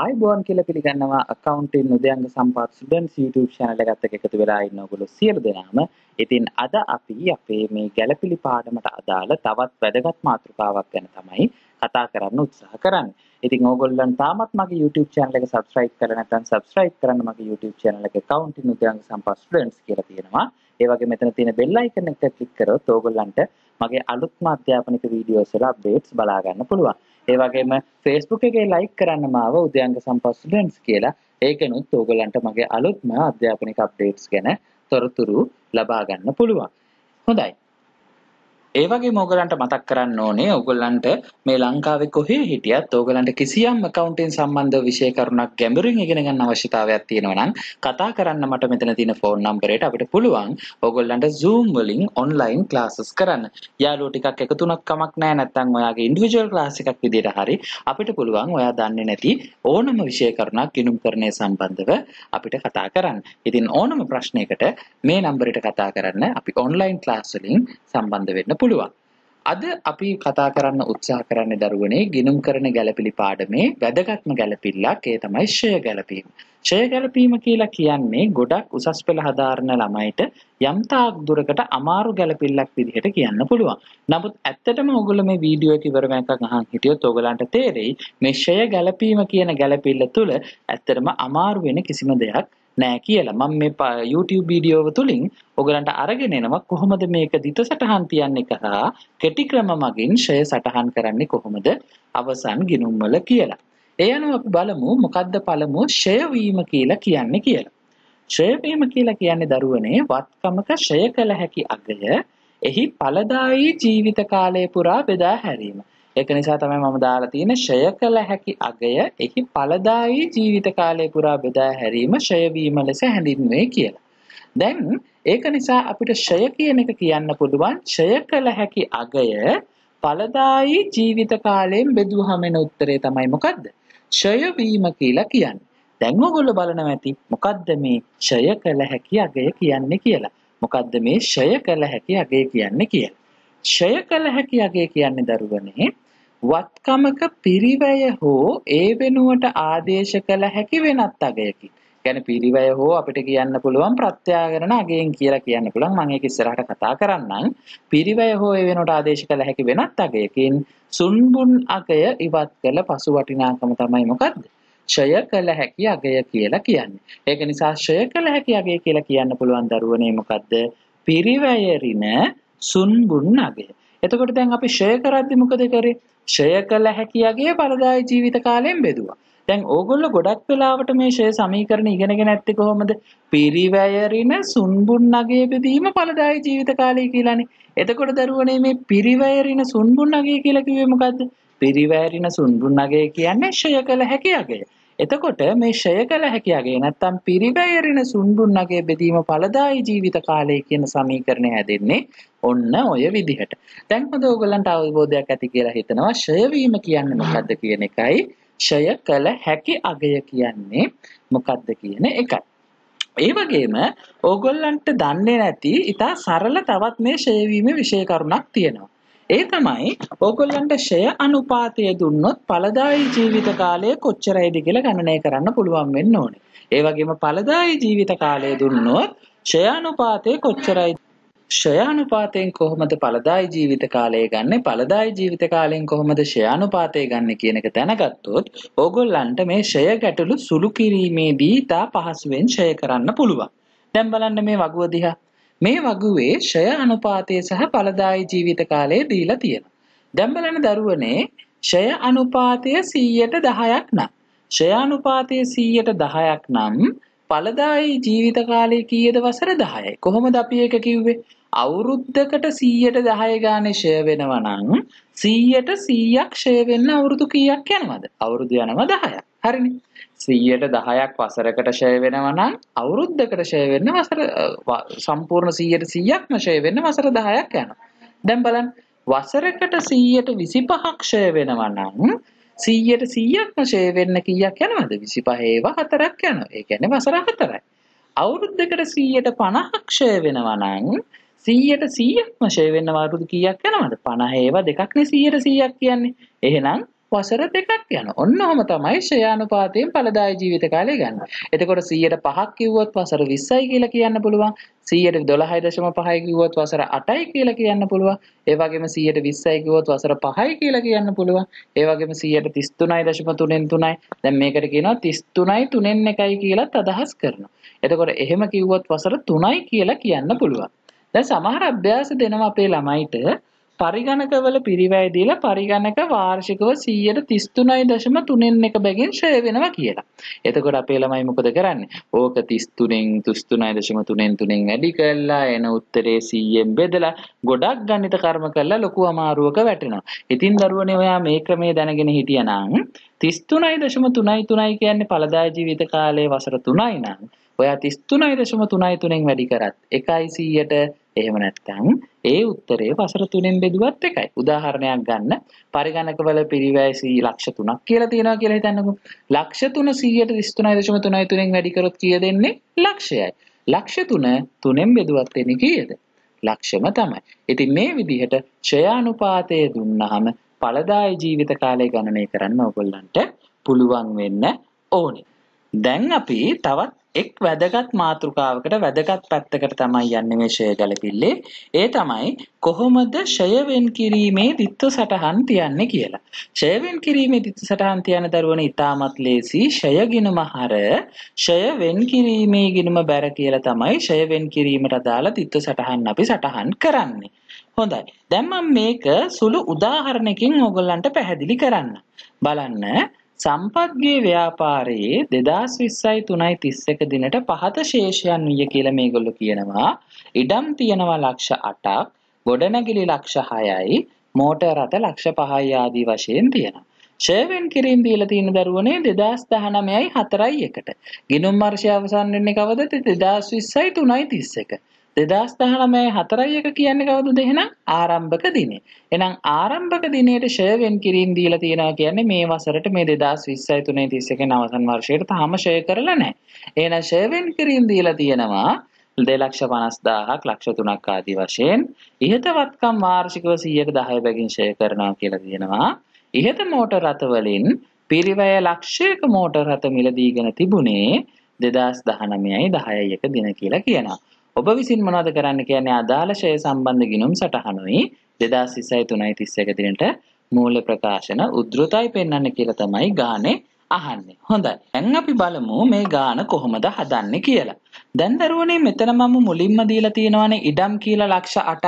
අයිබෝන් කියල පිළිගන්නවා අකවන්ටෙන් නොදයන්ග සම්පත් සුඩන්ස් YouTube ශනල ගත්තක එකතු වෙලා ඉන්නගොලු සියල් දෙනාම ඉතින් අද අපි අපේ මේ ගැලපිළි පාඩමට අදාළ තවත් වැදගත් මාතෘකාවක් ගැන තමයි කතා කරන්න උත්සාහ කරන්න ඉතින් ඕගොල්ලන් තාමත් මගේ YouTube channel එක subscribe කරලා නැත්නම් subscribe කරන්න මගේ YouTube channel එක account නුදයන්ග සම්පත් students කියලා තියෙනවා ඒ වගේ මෙතන තියෙන bell icon එකට click කරොත් ඕගොල්ලන්ට මගේ අලුත්ම අධ්‍යාපනික වීඩියෝස් වල updates බලා ගන්න පුළුවන් ඒ වගේම Facebook එකේ like කරන්න මාව උද්‍යංග සම්පත් ස්ටුඩන්ට්ස් කියලා. ඒකෙනුත් ඕගලන්ට මගේ අලුත්ම අධ්‍යාපනික අප්ඩේට්ස් ගැන තොරතුරු ලබා ගන්න පුළුවන්. හොඳයි. ඒ වගේ මෝගලන්ට මතක් කරන්න ඕනේ ඔගොල්ලන්ට මේ ලංකාවේ කොහේ හිටියත් ඕගලන්ට කිසියම් accountෙන් සම්බන්ධ විෂය කරුණක් ගැඹුරින් ඉගෙන ගන්න අවශ්‍යතාවයක් තියෙනවා නම් කතා කරන්න මට මෙතන තියෙන ෆෝන් නම්බරයට අපිට පුළුවන් ඕගොල්ලන්ට Zoom වලින් online classes කරන්න. යාළුවෝ ටිකක් එකතුණක් කමක් නැහැ නැත්නම් ඔයාගේ individual class එකක් විදියට හරි අපිට පුළුවන් ඔයා දන්නේ නැති ඕනම විෂය කරුණක් ගිණුම්කරණය සම්බන්ධව අපිට කතා කරන්න. ඉතින් ඕනම ප්‍රශ්නයකට මේ නම්බරයට කතා කරන්න අපි online class වලින් සම්බන්ධ වෙන්න පුළුවන්. අද අපි කතා කරන්න උත්සාහ කරන්නේ දරුවනේ ගිනුම් කරන ගැළපිලි පාඩමේ වැදගත්ම ගැළපිල්ලක් ඒ තමයි ෂය ගැළපීම. ෂය ගැළපීම කියලා කියන්නේ ගොඩක් උසස් පෙළ හදාරන ළමයිට යම්තාක් දුරකට අමාරු ගැළපිල්ලක් විදිහට කියන්න පුළුවන්. නමුත් ඇත්තටම ඔයගොල්ලෝ මේ වීඩියෝ එක ඉවර වෙනකන් අහන් හිටියොත් ඔයගලන්ට තේරෙයි මේ ෂය ගැළපීම කියන ගැළපිල්ල තුළ ඇත්තටම අමාරු වෙන කිසිම දෙයක් නෑ කියලා මම මේ YouTube වීඩියෝව තුලින් ඔයගලන්ට අරගෙන එනවා කොහොමද මේක දිත සටහන් තියන්නේ කරා කෙටි ක්‍රම මගින් ෂය සටහන් කරන්නේ කොහොමද අවසන් ගිණුම් වල කියලා. ඒ අනුව අපි බලමු මොකද්ද පළමුව ෂය වීම කියලා කියන්නේ කියලා. ෂය වීම කියලා කියන්නේ දරුවනේ වත්කමක ෂය කළ හැකි අගය එහි ඵලදායී ජීවිත කාලය පුරා බෙදා හැරීම. ඒක නිසා තමයි මම දාලා තියෙන්නේ ෂය කළ හැකි අගය එහි ඵලදායී ජීවිත කාලය පුරා බෙදා හැරීම ෂය වීම ලෙස හැඳින්වේ කියලා. දැන් ඒක නිසා අපිට ෂය කියන එක කියන්න පුළුවන් ෂය කළ හැකි අගය ඵලදායී ජීවිත කාලයෙන් බෙදුවහම එන උත්තරේ තමයි මොකද්ද? ෂය වීම කියලා කියන්නේ. දැන් ඔයගොල්ලෝ බලනවා ඇති මොකද්ද මේ ෂය කළ හැකි අගය කියන්නේ කියලා. මොකද්ද මේ ෂය කළ හැකි අගය කියන්නේ කියලා. ෂය කළ හැකි අගය කියන්නේ දරුවනේ වත්කමක පිරිවැය හෝ ඒ වෙනුවට ආදේශ කළ හැකි වෙනත් අගයකි. කියන්නේ පිරිවැය හෝ අපිට කියන්න පුළුවන් ප්‍රත්‍යාකරණ අගයෙන් කියලා කියන්න පුළුවන්. මම ඒක ඉස්සරහට කතා කරන්නම්. පිරිවැය හෝ ඒ වෙනුවට ආදේශ කළ හැකි වෙනත් අගයකින් සුන්බුන් අගය ඉවත් කළ පසු වටිනාකම තමයි මොකද්ද? ෂය කළ හැකි අගය කියලා කියන්නේ. ඒක නිසා ෂය කළ හැකි අගය කියලා කියන්න පුළුවන් දරුවනේ මොකද්ද? පිරිවැයරින සුන්බුන් අගය. එතකොට දැන් අපි ෂය කරද්දි මොකද කරේ? ෂය කළ හැකියගේ පළදාය ජීවිත කාලයෙන් බෙදුවා. දැන් ඕගොල්ලෝ ගොඩක් වෙලාවට මේ ෂය සමීකරණ ඉගෙනගෙන ඇත්තේ කොහොමද? පිරිවැයරින සුන්බුන් නගය බෙදීම පළදාය ජීවිත කාලය කියලානේ. එතකොට දරුවනේ මේ පිරිවැයරින සුන්බුන් නගය කියලා කිව්වේ මොකද්ද? පිරිවැයරින සුන්බුන් නගය කියන්නේ ෂය කළ හැකියගේ. එතකොට මේ ෂය කළ හැකියාගේ නැත්තම් පිරිවැයරින සුන්බුන්නගේ බෙදීම ඵලදායි ජීවිත කාලය කියන සමීකරණය හැදෙන්නේ ඔන්න ඔය විදිහට. දැන් හොඳ ඕගලන්ට අවබෝධයක් ඇති කියලා හිතනවා ෂය වීම කියන්නේ මොකද්ද කියන එකයි ෂය කළ හැකි අගය කියන්නේ මොකද්ද කියන එකයි. ඒ වගේම ඕගොල්ලන්ට දන්නේ නැති ඉතා සරල තවත් මේ ෂය වීමේ විශේෂ කරුණක් තියෙනවා. ඒ තමයි ඕගොල්ලන්ට ෂය අනුපාතය දුන්නොත් පළදායි ජීවිත කාලය කොච්චරයිද කියලා ගණනය කරන්න පුළුවන් වෙන්න ඕනේ. ඒ වගේම පළදායි ජීවිත කාලය දුන්නොත් ෂය අනුපාතය කොච්චරයිද ෂයානුපාතයෙන් කොහොමද පළදායි ජීවිත කාලය ගන්න පළදායි ජීවිත කාලයෙන් කොහොමද ෂයානුපාතය ගන්න කියන එක දැනගත්තොත් ඕගොල්ලන්ට මේ ෂය ගැටලු සුළු කිරීමේදී ඉතා පහසුවෙන් ෂය කරන්න පුළුවන්. දැන් බලන්න මේ වගුව දිහා මේ වගුවේ ෂය අනුපාතය සහ පළදායි ජීවිත කාලය දීලා තියෙනවා. දැන් බලන දරුවනේ ෂය අනුපාතය 100ට 10ක් නම් ෂය අනුපාතය 100ට 10ක් නම් පළදායි ජීවිත කාලය කීයද වසර 10යි. කොහොමද අපි ඒක කිව්වේ? අවුරුද්දකට 100ට 10 ගානේ ෂය වෙනවා නම් 100ට 100ක් ෂය වෙන්න අවුරුදු කීයක් යනවද? අවුරුදු යනවා 10ක්. හරිනේ 100%ක් වසරකට ෂය වෙනවා නම් අවුරුද්දකට ෂය වෙන්න වසර සම්පූර්ණ 100%ක්ම ෂය වෙන්න වසර 10ක් යනවා. දැන් බලන්න වසරකට 125ක් ෂය වෙනවා නම් 100%ක්ම ෂය වෙන්න කීයක් යනවද? 25 ඒව 4ක් යනවා. ඒ කියන්නේ වසර 4යි. අවුරුද්දකට 150ක් ෂය වෙනවා නම් 100%ක්ම ෂය වෙන්න අවුරුදු කීයක් යනවද? 50 ඒව දෙකක්නේ 100%ක් කියන්නේ. එහෙනම් වසර දෙකක් යනවා. ඔන්න ඔහම තමයි ශ්‍රයානුපාතයෙන් ඵලදායී ජීවිත කාලය ගන්න. එතකොට 105ක් කිව්වොත් වසර 20යි කියලා කියන්න පුළුවන්. 112.5යි කිව්වොත් වසර 8යි කියලා කියන්න පුළුවන්. ඒ වගේම 120යි කිව්වොත් වසර 5යි කියලා කියන්න පුළුවන්. ඒ වගේම 133.3න් 3යි. දැන් මේකට කියනවා 33යි 3න් 1යි කියලාත් අදහස් කරනවා. එතකොට එහෙම කිව්වොත් වසර 3යි කියලා කියන්න පුළුවන්. දැන් සමහර අභ්‍යාස දෙනවා අපේ ළමයිට පරිගණකවල පිරිවැය දීලා පරිගණක වාර්ෂිකව 133.3න් එක බැගින් ශ්‍රේ වෙනවා කියලා. එතකොට අපේ ළමයි මොකද කරන්නේ? ඕක 33න් 33.3න් 3න් වැඩි කරලා එන උත්තරේ 100න් බෙදලා ගොඩක් ගණිත කර්ම කරලා ලොකු අමාරුවක වැටෙනවා. ඉතින් දරුවනේ ඔයා මේ ක්‍රමය දැනගෙන හිටියනම් 33.333 කියන්නේ පළදා ජීවිත කාලයේ වසර 3යි නම් ඔයා 33.33න් වැඩි කරත් 1යි 100ට එහෙම නැත්නම් ඒ උත්තරය වසර 3ෙන් බෙදුවත් එකයි. උදාහරණයක් ගන්න පරිගණකවල පිරිවැය 100 ලක්ෂ 3ක් කියලා තියෙනවා කියලා හිතන්නකෝ. ලක්ෂ 3 133.33න් වැඩි කරොත් කීයද එන්නේ? ලක්ෂයයි. ලක්ෂ 3 3ෙන් බෙදුවත් එන්නේ කීයද? ලක්ෂම තමයි. ඉතින් මේ විදිහට ඡයානුපාතය දුන්නාම පළදායි ජීවිත කාලය ගණනය කරන්න ඕගොල්ලන්ට පුළුවන් වෙන්න ඕනේ. දැන් අපි තවත් එක් වැදගත් මාතෘකාවකට වැදගත් පැත්තකට තමයි යන්නේ මේ ෂය ගැලපිල්ලේ. ඒ තමයි කොහොමද ෂය වෙන් කිරීමේ ditth සටහන් තියන්නේ කියලා. ෂය වෙන් කිරීමේ ditth සටහන් තියන දරුවන ඉතාමත් ලේසි. ෂය ගිනුම හර ෂය වෙන් කිරීමේ ගිනුම බැර කියලා තමයි ෂය වෙන් කිරීමට අදාළ ditth සටහන් අපි සටහන් කරන්නේ. හොඳයි. දැන් මේක සුළු උදාහරණකින් ඕගොල්ලන්ට පැහැදිලි කරන්න. බලන්න සම්පත්ගේ ව්‍යාපාරයේ 2020යි 3යි 31 දිනට පහත ශේෂයන් විය කියලා මේගොල්ලෝ කියනවා. ඉඩම් තියනවා ලක්ෂ 8ක්, ගොඩනැගිලි ලක්ෂ 6යි, මෝටර රථ ලක්ෂ 5යි ආදී වශයෙන් තියෙනවා. ෂර්වෙන් කිරීම් දීලා තියෙන දරුවනේ 2019යි 4යි එකට. ගිනුම් වර්ෂය අවසන් වෙන්නේ කවදද? 2020යි 3යි 31. 2019 4.1 කියන්නේ කවුද එහෙනම් ආරම්භක දිනේ. එහෙනම් ආරම්භක දිනේට ෂෙයා වෙන් කිරීම දීලා තියෙනවා කියන්නේ මේ වසරට මේ 2023 31 අවසන් වර්ෂයට තාම ෂෙයා කරලා නැහැ. එහෙනම් ෂෙයා වෙන් කිරීම දීලා තියෙනවා 250000ක් ලක්ෂ 3ක් ආදී වශයෙන් ඉහතවත්කම් වාර්ෂිකව 110 බැගින් ෂෙයා කරනවා කියලා තියෙනවා. ඉහත මෝටර රථ වලින් පිරිවැය ලක්ෂයක මෝටර රථ මිලදීගෙන තිබුණේ 2019යි 10යි එක දින කියලා කියනවා. ඔබ විසින් මොනවද කරන්න කියන්නේ අදාළ ෂය සම්බන්ධ ගිණුම් සටහනුයි 2026 දිනට මූල්‍ය ප්‍රකාශන උද්ෘතයි පෙන්වන්න කියලා තමයි ගානේ අහන්නේ. හොඳයි. දැන් අපි බලමු මේ ගාන කොහොමද හදන්නේ කියලා. දැන් දරුවනේ මෙතන මම මුලින්ම දීලා තියෙනවානේ ඉඩම් කියලා ලක්ෂ 8ක්.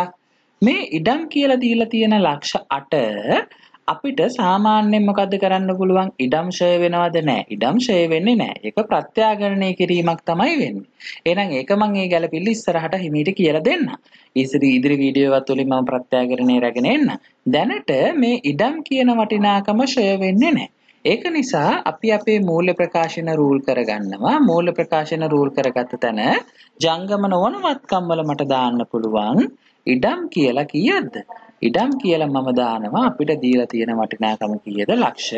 මේ ඉඩම් කියලා දීලා තියෙන ලක්ෂ 8 අපිට සාමාන්‍යයෙන් මොකද්ද කරන්න පුළුවන් ඉඩම් ෂය වෙනවද නැහැ ඉඩම් ෂය වෙන්නේ නැහැ ඒක ප්‍රත්‍යාගරණය කිරීමක් තමයි වෙන්නේ එහෙනම් ඒක මම ඒ ගැළපිලි ඉස්සරහට හිමීට කියලා දෙන්න ඉස්සරි ඉදිරි වීඩියෝවත් වලින් මම ප්‍රත්‍යාගරණය රැගෙන එන්න දැනට මේ ඉඩම් කියන වටිනාකම ෂය වෙන්නේ නැහැ ඒක නිසා අපි අපේ මූල්‍ය ප්‍රකාශන රූල් කරගන්නවා මූල්‍ය ප්‍රකාශන රූල් කරගත තැන ජංගම නොවන වත්කම්වල මට දාන්න පුළුවන් ඉඩම් කියලා කීයක්ද ඉඩම් කියලා මම දානවා අපිට දීලා තියෙන වටිනාකම කීයද ලක්ෂ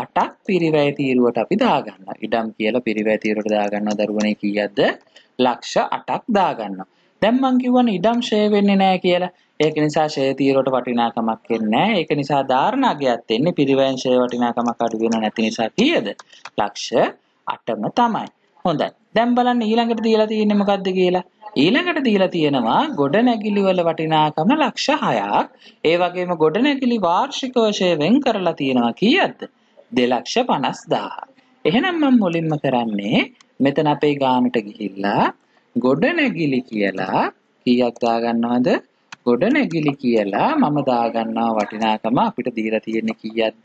8ක් පිරිවැය තීරුවට අපි දාගන්නවා. ඉඩම් කියලා පිරිවැය තීරුවට දාගන්නවා දරුවනේ කීයද ලක්ෂ 8ක් දාගන්නවා. දැන් මං කියවන ඉඩම් ෂේ වෙන්නේ නැහැ කියලා. ඒක නිසා ෂේ තීරුවට වටිනාකමක් එන්නේ නැහැ. ඒක නිසා ධාරණාගයත් එන්නේ පිරිවැයෙන් ෂේ වටිනාකමක් අඩු වෙන නැති නිසා කීයද? ලක්ෂ 8ම තමයි. හොඳයි. දැන් බලන්න ඊළඟට දීලා තියෙන්නේ මොකද්ද කියලා. ඊළඟට දීලා තියෙනවා ගොඩනැගිලි වල වටිනාකම ලක්ෂ 6ක්. ඒ වගේම ගොඩනැගිලි වාර්ෂික වශයෙන් වෙන් කරලා තියෙනවා කීයක්ද? 250000ක්. එහෙනම් මම මුලින්ම කරන්නේ මෙතන අපේ ගානට ගිහිල්ලා ගොඩනැගිලි කියලා කීයක් දාගන්නවද? ගොඩනැගිලි කියලා මම දාගන්නවා වටිනාකම අපිට දීලා තියෙන්නේ කීයක්ද?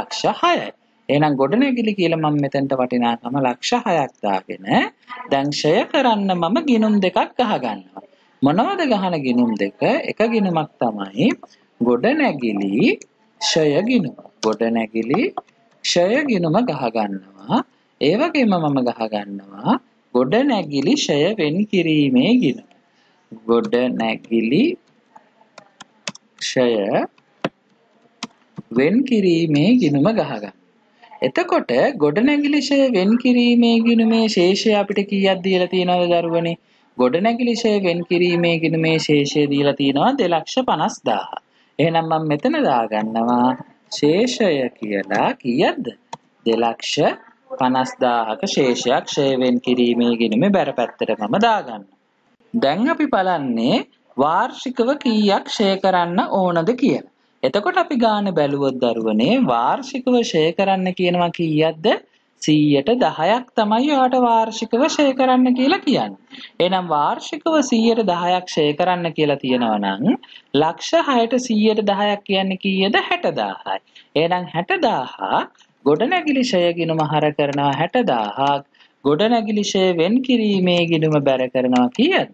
ලක්ෂ 6යි. එහෙනම් ගොඩනැගිලි කියලා මම මෙතෙන්ට වටිනාකම ලක්ෂ 6ක් දාගෙන දැන් ෂය කරන්න මම ගිනුම් දෙකක් ගහගන්නවා. මොනවද ගහන ගිනුම් දෙක? එක ගිනුමක් තමයි ගොඩනැගිලි ෂය ගිනුම. ගොඩනැගිලි ෂය ගිනුම ගහගන්නවා. ඒ වගේම මම ගහගන්නවා ගොඩනැගිලි ෂය වෙන් කිරීමේ ගිනුම. ගොඩනැගිලි ෂය වෙන් කිරීමේ ගිනුම ගහගන්නවා. එතකොට ගොඩනැගිලිෂය වෙන් කිරීමේ ගිණුමේ ශේෂය අපිට කීයක් දීලා තියෙනවද දරුවනේ? ගොඩනැගිලිෂය වෙන් කිරීමේ ගිණුමේ ශේෂය දීලා තියෙනවා 250000. එහෙනම් මම මෙතන දාගන්නවා ශේෂය කියලා කීයක්ද? 250000ක ශේෂයක් ෂය වෙන් කිරීමේ ගිණුමේ බැරපැත්තට මම දාගන්නවා. දැන් අපි බලන්නේ වාර්ෂිකව කීයක් ෂය කරන්න ඕනද කියලා. එතකොට අපි ගාන බැලුවොත් දරුවනේ වාර්ෂිකව ෂය කරන්න කියනවා කීයක්ද 100ට 10ක් තමයි ඔයාට වාර්ෂිකව ෂය කරන්න කියලා කියන්නේ. එහෙනම් වාර්ෂිකව 100ට 10ක් ෂය කරන්න කියලා තියෙනවා නම් ලක්ෂ 6ට 100ට 10ක් කියන්නේ කීයද 60000යි. එහෙනම් 60000 ගොඩනැගිලි ෂය ගිණුම හර කරනවා 60000ක්. ගොඩනැගිලි ෂය වෙන් කිරීමේ ගිණුම බැර කරනවා කීයද?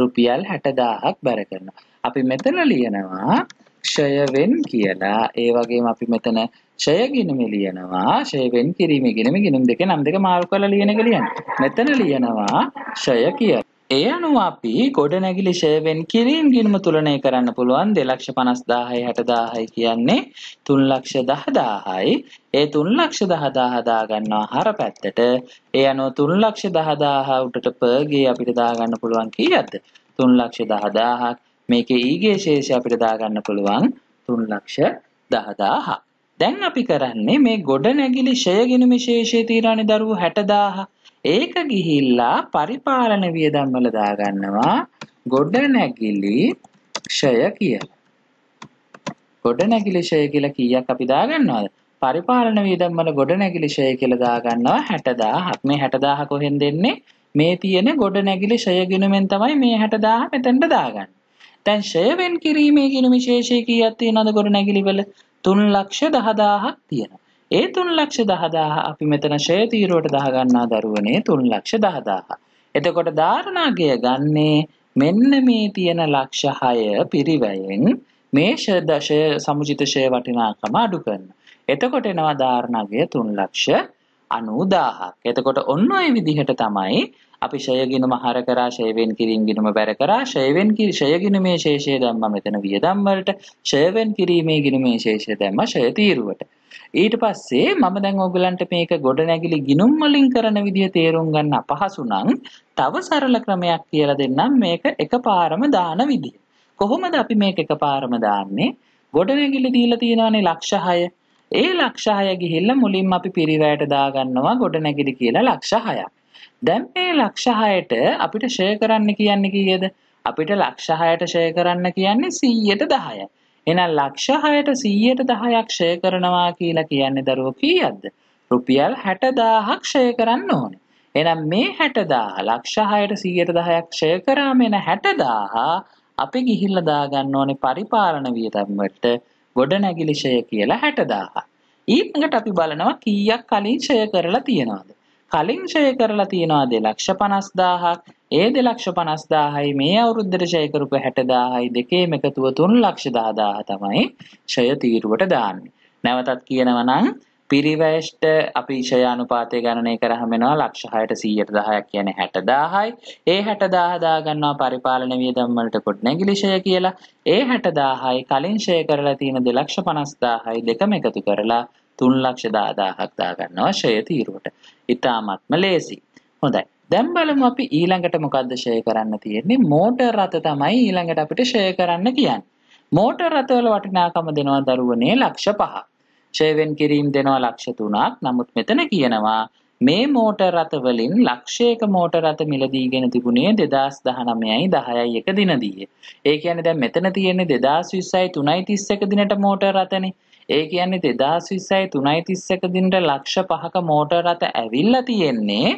රුපියල් 60000ක් බැර කරනවා. අපි මෙතන ලියනවා ක්ෂය වෙන් කියලා. ඒ වගේම අපි මෙතන ෂය ගිණුම ලියනවා. ෂය වෙන් කිරීම ගිණුම ගිණුම් දෙකේ නම් දෙක මාරු කරලා ලියන එක ලියන්නේ. මෙතන ලියනවා ෂය කියලා. ඒ අනුව අපි ගොඩනැගිලි ෂයවෙන් කිරීම් ගිණුම තුලනය කරන්න පුළුවන් 250000යි 60000යි කියන්නේ 310000යි ඒ 310000 දා ගන්නවා හර පැත්තට ඒ අනුව 310000 උඩට p ගේ අපිට දා ගන්න පුළුවන් කීයද 310000ක් මේකේ ඊගේ ශේෂය අපිට දාගන්න පුළුවන් 310000. දැන් අපි කරන්නේ මේ ගොඩනැගිලි ෂය ගිණුමි ශේෂයේ තීරණ දරුවෝ 60000. ඒක ගිහිල්ලා පරිපාලන වියදම් වල දාගන්නවා ගොඩනැගිලි ෂය කියලා. ගොඩනැගිලි ෂය කියලා කීයක් අපි දාගන්නවද? පරිපාලන වියදම් වල ගොඩනැගිලි ෂය කියලා දාගන්නවා 60000ක්. මේ 60000 කොහෙන්ද එන්නේ? මේ තියෙන ගොඩනැගිලි ෂය ගිණුමෙන් තමයි මේ 60000 මෙතෙන්ට දාගන්නේ. දැන් ෂයවෙන් කිරීමේ කිනු විශේෂයකී ඇත්තේ නද ගොඩ නැගිලිවල තුන් ලක්ෂ දහදාහක් තියෙන. ඒ තුන් ලක්ෂ දහදාහ අපි මෙතන ශයතීරුවට දහගන්නා දරුවනේ තුන් ලක්ෂ දහදාහ. එතකොට ධාරණාගය ගන්නේ මෙන්න මේ තියෙන ලක්ෂ හය පිරිවැයෙන් මේ ශදශය සමුජිතශය වටිනාකම අඩු කරන්න. එතකොට එනවා ධාරණාගය තුන් ලක්ෂ අනූදාහක්. එතකොට ඔන්න ඔය විදිහට තමයි අපි ෂයගිනම හර කරා ෂයවෙන් කිරීම ගිනුම බැර කරා ෂයවෙන් කිරි ෂයගිනුමේ ශේෂය දැම්ම මෙතන වියදම් වලට ෂයවෙන් කිරීමේ ගිනුමේ ශේෂය දැම්ම ෂය තීරුවට ඊට පස්සේ මම දැන් ඕගලන්ට මේක ගොඩනැගිලි ගිනුම් වලින් කරන විදිය තේරුම් ගන්න අපහසු නම් තව සරල ක්‍රමයක් කියලා දෙන්නම් මේක එකපාරම දාන විදිය කොහොමද අපි මේක එකපාරම දාන්නේ ගොඩනැගිලි දීලා තියෙනවානේ ලක්ෂ 6 ඒ ලක්ෂ 6 ගිහිල්ලා මුලින්ම අපි පිරිවැයට දාගන්නවා ගොඩනැගිලි කියලා ලක්ෂ 6ක් දැන් මේ ලක්ෂහයට අපිට ෂය කරන්න කියන්නේ කීයද? අපිට ලක්ෂහයට ෂය කරන්න කියන්නේ 100ට 10යි. එහෙනම් ලක්ෂහයට 100ට 10ක් ෂය කරනවා කියලා කියන්නේ දරුවෝ කීයක්ද? රුපියල් 60000ක් ෂය කරන්න ඕනේ. එහෙනම් මේ 60000 ලක්ෂහයට 100ට 10ක් ෂය කරාම එන 60000 අපි ගිහිල්ලා දාගන්න ඕනේ පරිපාලන වියදම්වලට ගොඩනැගිලි ෂය කියලා 60000. ඊළඟට අපි බලනවා කීයක් කලින් ෂය කරලා තියනවද? කලින් ෂය කරලා තියෙනවා දෙලක්ෂ පනස්දාහක් ඒ දෙලක්ෂ පනස්දාහයි මේ අවුරුද්දර ෂයකරුප හැටදාහයි දෙකේම එකතුව තුන් ලක්ෂ දාදාහ තමයි ෂය තීරුවට දාන්නේ. නැවතත් කියනවනම් පිරිවැෂ්ට අපි ෂයානුපාතය ගණනය කරහම වෙනවා ලක්ෂ 6ට 100ට 10ක් කියන්නේ 60000යි. ඒ 60000 දාගන්නවා පරිපාලන වියදම් වලට පොඩ්ඩනැගිලි ෂය කියලා. ඒ 60000යි කලින් ෂය කරලා තියෙන 250000යි දෙකම එකතු කරලා තුන් ලක්ෂ දාදාහක් දාගන්න අවශ්‍යය තීරුවට ඉතාමත්ම ලේසි හොඳයි දැන් බලමු අපි ඊළඟට මොකද්ද ෂය කරන්න තියෙන්නේ මෝටර් රථ තමයි ඊළඟට අපිට ෂය කරන්න කියන්නේ මෝටර් රථවල වටිනාකම දෙනවා දරුවනේ ලක්ෂ 5ක් ෂයවෙන් කිරීම දෙනවා ලක්ෂ 3ක් නමුත් මෙතන කියනවා මේ මෝටර් රථ වලින් ලක්ෂයක මෝටර් රථ මිලදීගෙන තිබුණේ 2019යි 10යි එක දිනදී. ඒ කියන්නේ දැන් මෙතන තියෙන්නේ 2020යි 3යි 31 දිනට මෝටර් රථනේ. ඒ කියන්නේ 2026 331 දිනට ලක්ෂ 5ක මෝටර රථ ඇවිල්ලා තියෙන්නේ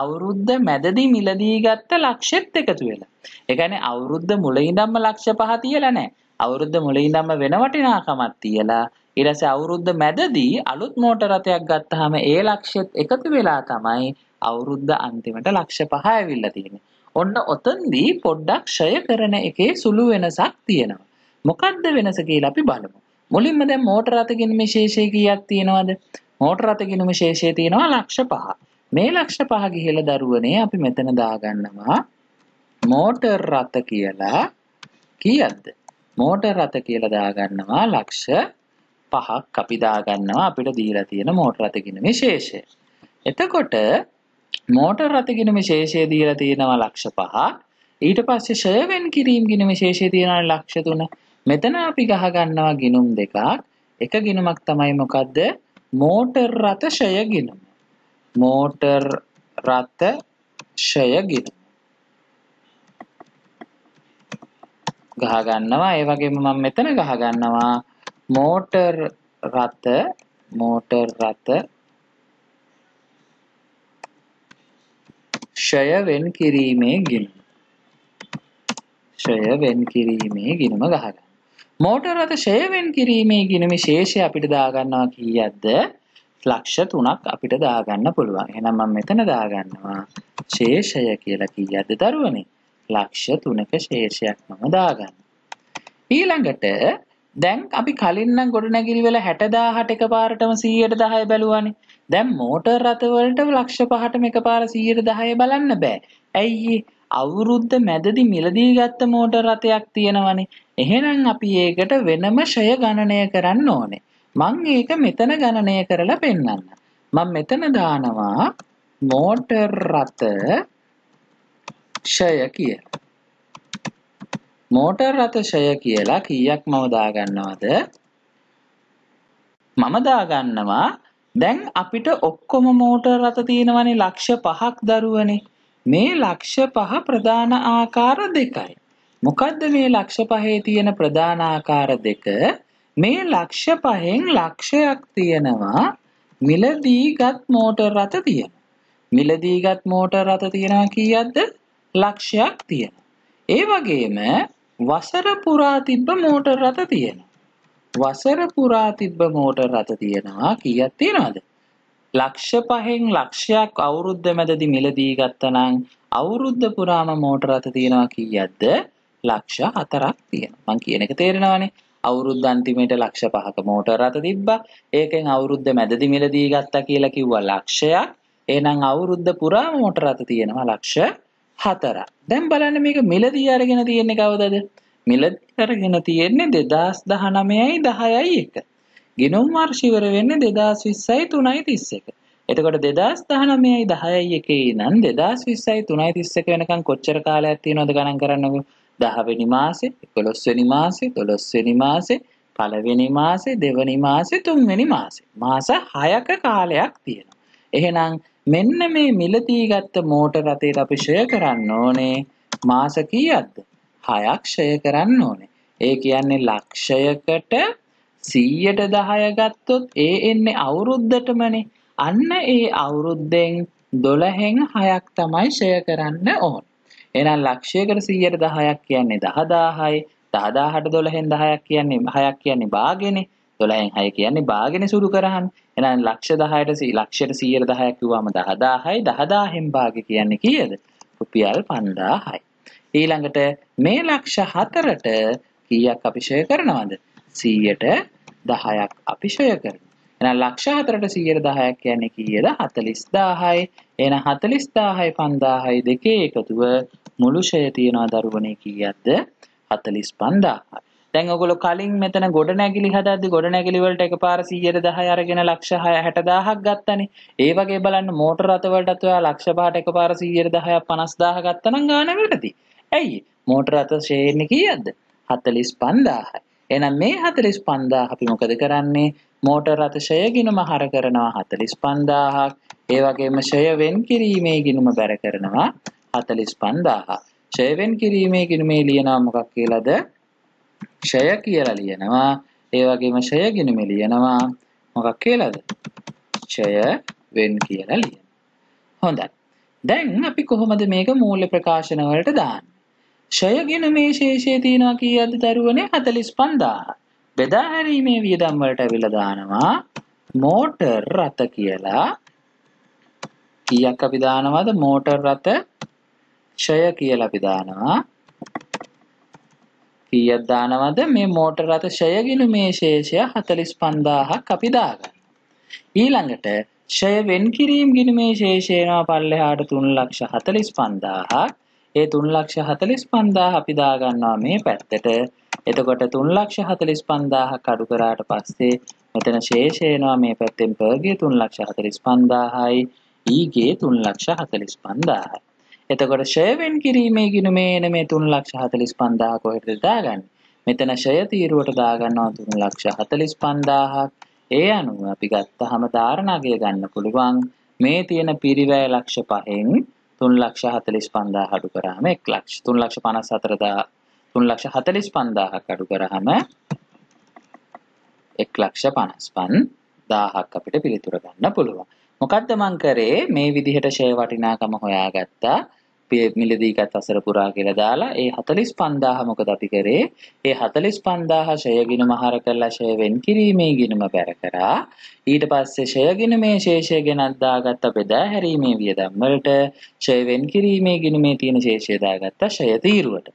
අවුරුද්ද මැදදී මිලදී ගත්ත ලක්ෂෙත් එකතු වෙලා. ඒ කියන්නේ අවුරුද්ද මුල ඉඳන්ම ලක්ෂ 5 තියලා නැහැ. අවුරුද්ද මුල ඉඳන්ම වෙන වටිනාකමක් තියලා ඊට පස්සේ අවුරුද්ද මැදදී අලුත් මෝටර රථයක් ගත්තාම ඒ ලක්ෂෙත් එකතු වෙලා තමයි අවුරුද්ද අන්තිමට ලක්ෂ 5 ඇවිල්ලා තියෙන්නේ. ඔන්න ඔතනදී පොඩ්ඩක් ෂය කරන එකේ සුළු වෙනසක් තියෙනවා. මොකද්ද වෙනස කියලා අපි බලමු. මුලින්ම දැන් මෝටර රථ ගිණුමේ ශේෂය කීයක් තියෙනවද? මෝටර රථ ගිණුමේ ශේෂය තියෙනවා ලක්ෂ 5. මේ ලක්ෂ 5 ගිහිලා දරුවනේ අපි මෙතන දාගන්නවා මෝටර රථ කියලා කීයක්ද? මෝටර රථ කියලා දාගන්නවා ලක්ෂ 5ක් අපි දාගන්නවා අපිට දීලා තියෙන මෝටර රථ ගිණුමේ ශේෂය. එතකොට මෝටර රථ ගිණුමේ ශේෂය දීලා තියෙනවා ලක්ෂ 5ක්. ඊට පස්සේ ෂර්වෙන් කිරීම් ගිණුමේ ශේෂය තියෙනවා ලක්ෂ 3. මෙතන අපි ගහගන්නවා ගිනුම් දෙකක්. එක ගිනුමක් තමයි මොකද්ද? මෝටර් රථ ෂය ගිනුම. මෝටර් රථ ෂය ගිනුම. ගහගන්නවා ඒ වගේම මම මෙතන ගහගන්නවා මෝටර් රථ මෝටර් රථ ෂය වෙන් කිරීමේ ගිනුම. ෂය වෙන් කිරීමේ ගිනුම ගහගන්න. මෝටර් රථ ෂේවෙන් කිරීමේ ගිනමි ශේෂය අපිට දාගන්නවා කීයක්ද? ලක්ෂ 3ක් අපිට දාගන්න පුළුවන්. එහෙනම් මම මෙතන දාගන්නවා ශේෂය කියලා කීයක්ද දරුවනේ? ලක්ෂ 3ක ශේෂයක් මම දාගන්න. ඊළඟට දැන් අපි කලින් නම් ගොඩනැගිලි වල 60000ට එකපාරටම 110 බැලුවානේ. දැන් මෝටර් රථ වලට ලක්ෂ 5ටම එකපාර 110 බලන්න බෑ. ඇයි අවුරුද්ද මැදදි මිලදී ගත්ත මෝටර් රථයක් තියෙනවනේ. එහෙනම් අපි ඒකට වෙනම ෂය ගණනය කරන්න ඕනේ. මං ඒක මෙතන ගණනය කරලා පෙන්නන්න. මම මෙතන දානවා මෝටර් රථ ෂය කියලා. මෝටර් රථ ෂය කියලා කීයක් මම දාගන්නවද? මම දාගන්නවා දැන් අපිට ඔක්කොම මෝටර් රථ තියෙනවනේ ලක්ෂ 5ක් දරුවනේ. මේ ලක්ෂ පහ ප්‍රධාන ආකාර දෙකයි. මොකද්ද මේ ලක්ෂ පහේ තියෙන ප්‍රධාන ආකාර දෙක? මේ ලක්ෂ පහෙන් ලක්ෂයක් තියෙනවා මිලදීගත් මෝටර රථ තියෙන. මිලදීගත් මෝටර රථ තියෙනවා කීයක්ද? ලක්ෂයක් තියෙන. ඒ වගේම වසර පුරා තිබ්බ මෝටර රථ තියෙනවා. වසර පුරා තිබ්බ මෝටර රථ තියෙනවා කීයක් තියනවද? ලක්ෂ පහෙන් ලක්ෂයක් අවුරුද්ධ මැදදි මිලදී ගත්තනං අවුරුද්ධ පුරාම මෝටර අත තියෙනවා කීයක්ද ලක්ෂ හතරක් තියෙනවා. මං කියන එක තේරෙනවානේ. අවුරුද්ද අන්තිමේට ලක්ෂ පහක මෝටර රථ තිබ්බා. ඒකෙන් අවුරුද්ද මැදදි මිලදී ගත්තා කියලා කිව්වා ලක්ෂයක්. එහෙනම් අවුරුද්ද පුරාම මෝටර රථ තියෙනවා ලක්ෂ හතරක්. දැන් බලන්න මේක මිලදී අරගෙන තියෙන්නේ කවදද? මිලදී අරගෙන තියෙන්නේ 2019යි 10යි 1. ගිනුම් වර්ෂිවර වෙන්න දෙදස් විස්සයි තුනයි තිස්ස එක එතකොට දෙදස් දහනමයයි දහයයි එකේ නම් දෙදස් විස්සයි තුනයි තිස්සක වෙනකම් කොච්චර කාලයක් තියෙනවද ගණන් කරන්නකො දහවෙනි මාසේ එකොළොස්වෙනි මාසේ දොළොස්වෙනි මාසේ පළවෙනි මාසේ දෙවනි මාසේ තුන්වෙනි මාසේ මාස හයක කාලයක් තියෙනවා. එහෙනම් මෙන්න මේ මිලදී ගත්ත මෝටර රථයට අපි ෂය කරන්න ඕනේ මාස කීයක්ද? හයක් ෂය කරන්න ඕනේ. ඒ කියන්නේ ලක්ෂයකට සීයට දහය ගත්තොත් ඒ එන්නේ අවුරුද්ධටමනේ අන්න ඒ අවුරුද්දෙන් දොළහෙන් හයක් තමයි ෂය කරන්න ඕන. එහෙනම් ලක්ෂයකට 100ට 10ක් කියන්නේ 10000යි 10000ට 12න් 10ක් කියන්නේ 6ක් කියන්නේ භාගෙනේ 12න් 6 කියන්නේ භාගෙනේ සුදු කරහන්. එහෙනම් ලක්ෂ 10ට ලක්ෂයට 100ට 10ක් කිව්වම 10000යි 10000න් භාගෙ කියන්නේ කීයද? රුපියල් 5000යි. ඊළඟට මේ ලක්ෂ 4ට කීයක් අපි ෂය කරනවද? 100ට දහයක් අපිශය කරන එන ලක්ෂ හතරට සීයට දහයක් කියන්නේ කීයද හතලිස් දාහයි එන හතලිස් දාහයි පන්දාහයි දෙකේ එකතුව මුළුෂය තියෙනවා දරුවනය කීයක්ද හතලිස් පන්දාහයි දැන් ඔගොල්ලෝ කලින් මෙතන ගොඩනැගිලි හදද්දි ගොඩනැගිලි වලට එකපාර 110 අරගෙන ලක්ෂ 6 60000ක් ගත්තනේ. ඒ වගේ බලන්න මෝටර රථ වලටත් ඔයා ලක්ෂ 5ට එකපාර 110ක් 50000 ගත්තනම් ගාන වැඩදී. ඇයි? මෝටර රථ ශ්‍රේණිය කීයද? 45000යි. එහෙනම් මේ 45000 අපි මොකද කරන්නේ? මෝටර් රථ ෂය ගිණුම හර කරනවා 45000ක්. ඒ වගේම ෂය වෙන් කිරීමේ ගිණුම බැර කරනවා 45000ක්. ෂය වෙන් කිරීමේ ගිණුමේ ලියනවා මොකක් කියලාද? ෂය කියලා ලියනවා. ඒ වගේම ෂය ගිණුමේ ලියනවා මොකක් කියලාද? ෂය වෙන් කියලා ලියනවා. හොඳයි. දැන් අපි කොහොමද මේක මූල්‍ය ප්‍රකාශන වලට දාන්නේ? ෂයගෙන මේ ශේෂය තියෙනවා කීයද දරුවනේ 45000. බෙදා හැරීමේ වියදම් වලට ඇවිල්ලා දානවා මෝටර් රථ කියලා. කීයක් අපි දානවද මෝටර් රථ ෂය කියලා අපි දානවා. කීයක් දානවද මේ මෝටර් රථ ෂය ගිණුමේ ශේෂය 45000ක් අපි දාගන්නවා. ඊළඟට ෂය වෙන් කිරීම ගිණුමේ ශේෂය එනවා පල්ලෙහාට 345000ක්. ඒ 345000 අපි දාගන්නවා මේ පැත්තට. එතකොට 345000 කඩු කරාට පස්සේ මෙතන ශේෂ එනවා මේ පැත්තෙන් පර්ගේ 345000යි ඊගේ 345000යි. එතකොට ෂයවෙන් කිරීමේ ගිණුමේ එන මේ 345000 කොහෙටද දාගන්නේ? මෙතන ෂය තීරුවට දාගන්නවා 345000ක්. ඒ අනුව අපි ගත්තාම ධාරණාගය ගන්න පුළුවන්. මේ තියෙන පිරිවැය ලක්ෂ 5න් තුන් ලක්ෂ හතලිස් පන්දා හඩු කරහම එක් ලක්ෂ තුන් ලක්ෂ පනස් හතරදා තුන් ලක්ෂ හතලිස් පන්දාහක් අඩු කරහම එක් ලක්ෂ පනස් පන් දාහක් අපිට පිළිතුර ගන්න පුළුවන් මොකක්ද මං කරේ මේ විදිහට ෂය වටිනාකම හොයාගත්තා මිලදී ගත් අසර පුරා කියලා දාලා ඒ 45000 මොකද අපි කරේ ඒ 45000 ෂය ගිණුම හර කරලා ෂය වෙන් කිරීමේ ගිණුම බැර කරා ඊට පස්සේ ෂය ගිණුමේ ශේෂය ගෙනත් දාගත්ත බෙදා හැරීමේ වියදම් වලට ෂය වෙන් කිරීමේ ගිණුමේ තියෙන ශේෂය දාගත්ත ෂය තීරුවට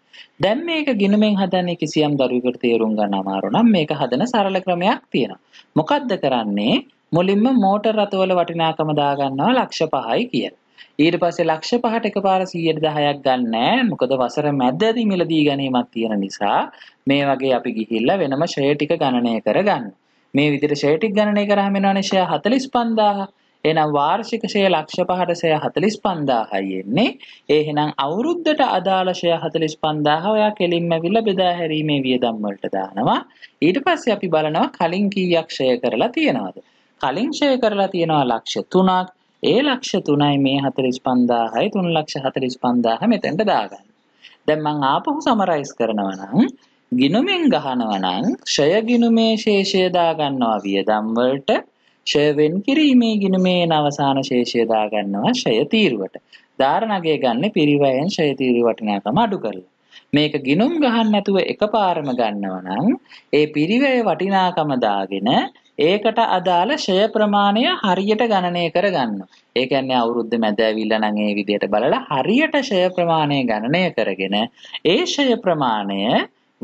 දැන් මේක ගිණුමෙන් හදන්නේ කිසියම් දරුවෙකුට තේරුම් ගන්න අමාරු නම් මේක හදන සරල ක්‍රමයක් තියෙනවා මොකද්ද කරන්නේ මුලින්ම මෝටර රථවල වටිනාකම දාගන්නවා ලක්ෂ 5යි කියලා ඊට පස්සේ ලක්ෂ පහට එකපාර 110ක් ගන්නෑ. මොකද වසර මැදදී මිලදී ගැනීමක් තියෙන නිසා මේ වගේ අපි ගිහිල්ලා වෙනම ෂෙයා ටික ගණනය කරගන්න. මේ විදිහට ෂෙයා ටික ගණනය කරාම වෙනවනේ ෂෙයා 45000. එහෙනම් වාර්ෂික ෂෙයා ලක්ෂ පහට ෂෙයා 45000යි එන්නේ. ඒ එහෙනම් අවුරුද්දට අදාළ ෂෙයා 45000 ඔයා කෙලින්ම ඇවිල්ලා බෙදා හැරීමේ වියදම් වලට දානවා. ඊට පස්සේ අපි බලනවා කලින් කීයක් ෂෙයා කරලා තියෙනවද? කලින් ෂෙයා කරලා තියෙනවා ලක්ෂ 3ක්. ඒ ලක්ෂ 3යි මේ 45000යි 345000 මෙතෙන්ට දාගන්න. දැන් මං ආපහු සමරයිස් කරනවා නම් ගිනුමෙන් ගහනවා නම් ෂය ගිනුමේ ශේෂය දාගන්නවා වියදම් වලට ෂය වෙන් කිරීමේ ගිනුමේ අවසාන ශේෂය දාගන්නවා ෂය තීරුවට. ධාරණගේ ගන්න පිරිවැයෙන් ෂය තීරුවට නෑකම අඩු කරලා. මේක ගිනුම් ගහන්න නැතුව එකපාරම ගන්නවා නම් ඒ පිරිවැය වටිනාකම දාගෙන ඒකට අදාළ ෂය ප්‍රමාණය හරියට ගණනය කරගන්න. ඒ කියන්නේ අවුරුද්ද මැද ඇවිල්ලා නම් ඒ විදිහට බලලා හරියට ෂය ප්‍රමාණය ගණනය කරගෙන ඒ ෂය ප්‍රමාණය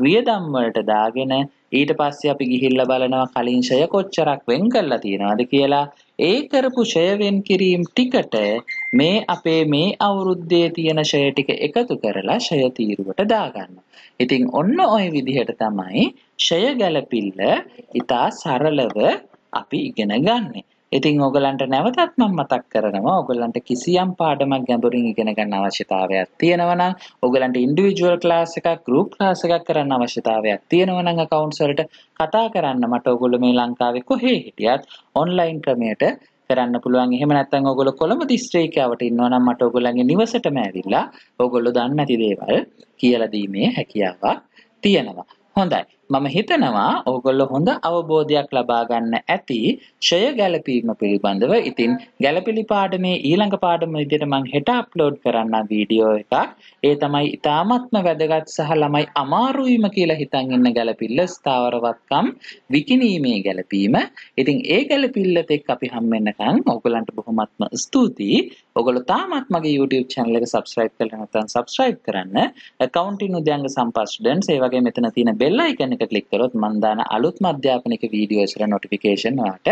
වියදම් වලට දාගෙන ඊට පස්සේ අපි ගිහිල්ලා බලනවා කලින් ෂය කොච්චරක් වෙන් කරලා තියෙනවද කියලා ඒ කරපු ෂය වෙන් කිරීම ටිකට මේ අපේ මේ අවුරුද්දේ තියෙන ෂය ටික එකතු කරලා ෂය තීරුවට දාගන්න. ඉතින් ඔන්න ওই විදිහට තමයි ෂය ගැලපිල්ල ඊට සරලව අපි ඉගෙන ගන්නේ. ඉතින් ඕගලන්ට නැවතත් මම මතක් කරනවා ඕගලන්ට කිසියම් පාඩමක් ගැඹුරින් ඉගෙන ගන්න අවශ්‍යතාවයක් තියෙනවා නම් ඕගලන්ට ඉන්ඩිවිජුවල් ක්ලාස් එකක් ගෲප් ක්ලාස් එකක් කරන්න අවශ්‍යතාවයක් තියෙනවා නම් accounts වලට කතා කරන්න මට ඕගොල්ලෝ මේ ලංකාවේ කොහේ හිටියත් online ක්‍රමයට කරන්න පුළුවන් එහෙම නැත්නම් ඕගොල්ලෝ කොළඹ දිස්ත්‍රික්කයට ඉන්නවා නම් මට ඕගොල්ලන්ගේ නිවසටම ඇවිල්ලා ඕගොල්ලෝ දන්නේ නැති දේවල් කියලා දීමේ හැකියාවක් තියෙනවා හොඳයි මම හිතනවා ඕගොල්ලෝ හොඳ අවබෝධයක් ලබා ගන්න ඇති ෂය ගැළපීම පිළිබඳව. ඉතින් ගැළපිලි පාඩමේ ඊළඟ පාඩම විදිහට මම හෙට අප්ලෝඩ් කරන්න වීඩියෝ එකක්. ඒ තමයි ඊ타ත්ම වැදගත් සහ ළමයි අමාරුයිම කියලා හිතන් ඉන්න ගැළපිල්ල ස්ථාවරවත්කම් විකිණීමේ ගැළපීම. ඉතින් ඒ ගැළපිල්ලත් එක්ක අපි හම් වෙනකන් ඕගොල්ලන්ට බොහොමත්ම ස්තුතියි. ඔගොල්ලෝ තාමත් මගේ YouTube channel එක subscribe කරලා නැත්නම් subscribe කරන්න. account ඉන්න උදයන්ග සම්පස්ඩන්ස් ඒ වගේ මෙතන තියෙන bell icon එක ක්ලික් කරොත් මම දාන අලුත්ම අධ්‍යාපනික වීඩියෝස් වල notification ඔයාලට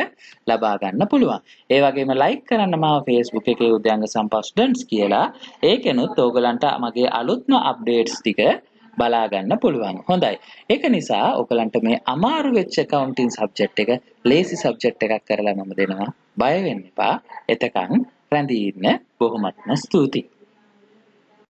ලබා ගන්න පුළුවන්. ඒ වගේම like කරන්න මාව Facebook එකේ උද්‍යංග සම්පස්ඩන්ස් කියලා. ඒකෙනුත් ඕගලන්ට මගේ අලුත්ම updates ටික බලා ගන්න පුළුවන්. හොඳයි. ඒක නිසා ඔයගලන්ට මේ අමාරු වෙච්ච accounting subject එක lazy subject එකක් කරලා මම දෙනවා. බය වෙන්න එපා. එතකන් රැඳී ඉන්න බොහොමත්ම ස්තුතියි.